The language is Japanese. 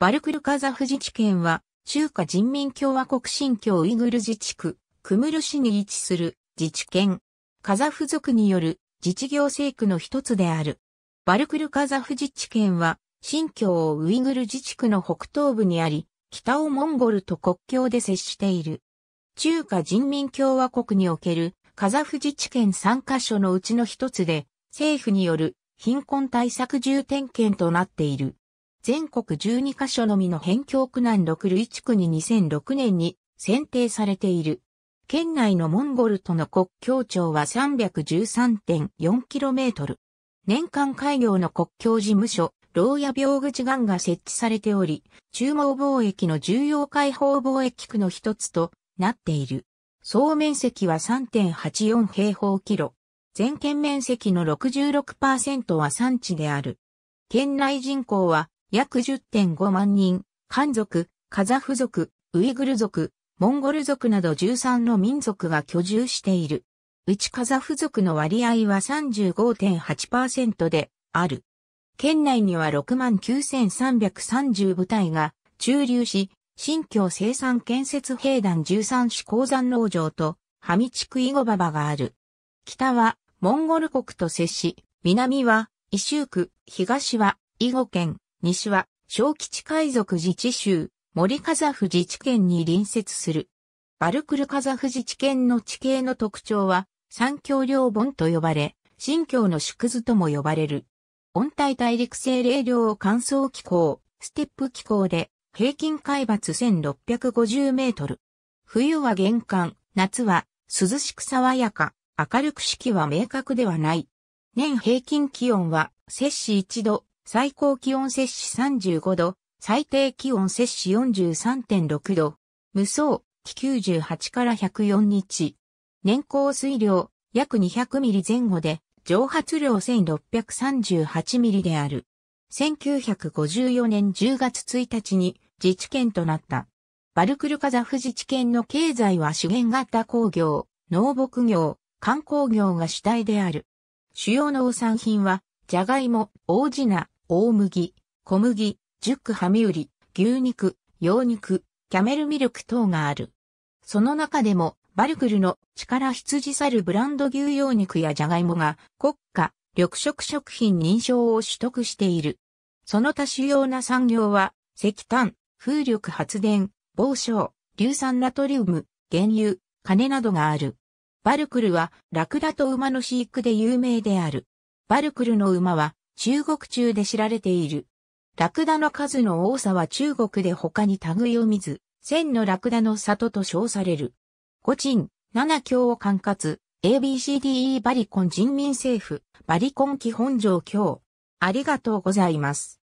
バルクルカザフ自治県は、中華人民共和国新疆ウイグル自治区、クムル市に位置する自治県。カザフ族による自治行政区の一つである。バルクルカザフ自治県は、新疆ウイグル自治区の北東部にあり、北をモンゴルと国境で接している。中華人民共和国におけるカザフ自治県3カ所のうちの一つで、政府による貧困対策重点県となっている。全国12カ所のみの辺境区南6類地区に2006年に選定されている。県内のモンゴルとの国境町は 313.4km。年間開業の国境事務所、牢屋病口岩が設置されており、中毛貿易の重要開放貿易区の一つとなっている。総面積は3.84平方キロ。全県面積の66%は産地である。県内人口は約10.5万人、漢族、カザフ族、ウイグル族、モンゴル族など13の民族が居住している。うちカザフ族の割合は35.8%である。県内には69,330部隊が駐留し、新疆生産建設兵団13市鉱山農場と、ハミ地区イゴババがある。北は、モンゴル国と接し、南は、イシュー区、東は、イゴ県、西は小吉海賊自治州、森カザフ自治県に隣接する。バルクルカザフ自治県の地形の特徴は、三峡両盆と呼ばれ、新疆の縮図とも呼ばれる。温帯大陸性冷涼乾燥気候、ステップ気候で、平均海抜1650メートル。冬は玄関、夏は涼しく爽やか、明るく四季は明確ではない。年平均気温は摂氏1度、最高気温摂氏35度、最低気温摂氏43.6度、無双、気98から104日。年降水量、約200ミリ前後で、蒸発量1638ミリである。1954年10月1日に自治県となった。バルクルカザフ自治県の経済は資源型工業、農牧業、観光業が主体である。主要農産品は、ジャガイモ、オージナ、大麦、小麦、熟ハミウリ、牛肉、羊肉、キャメルミルク等がある。その中でも、バルクルの力羊猿ブランド牛羊肉やジャガイモが国家緑色食品認証を取得している。その他主要な産業は石炭、風力発電、防潮、硫酸ナトリウム、原油、金などがある。バルクルはラクダと馬の飼育で有名である。バルクルの馬は中国中で知られている。ラクダの数の多さは中国で他に類を見ず、千のラクダの里と称される。五鎮、七教を管轄、ABCDE バリコン人民政府、バリコン基本上教。ありがとうございます。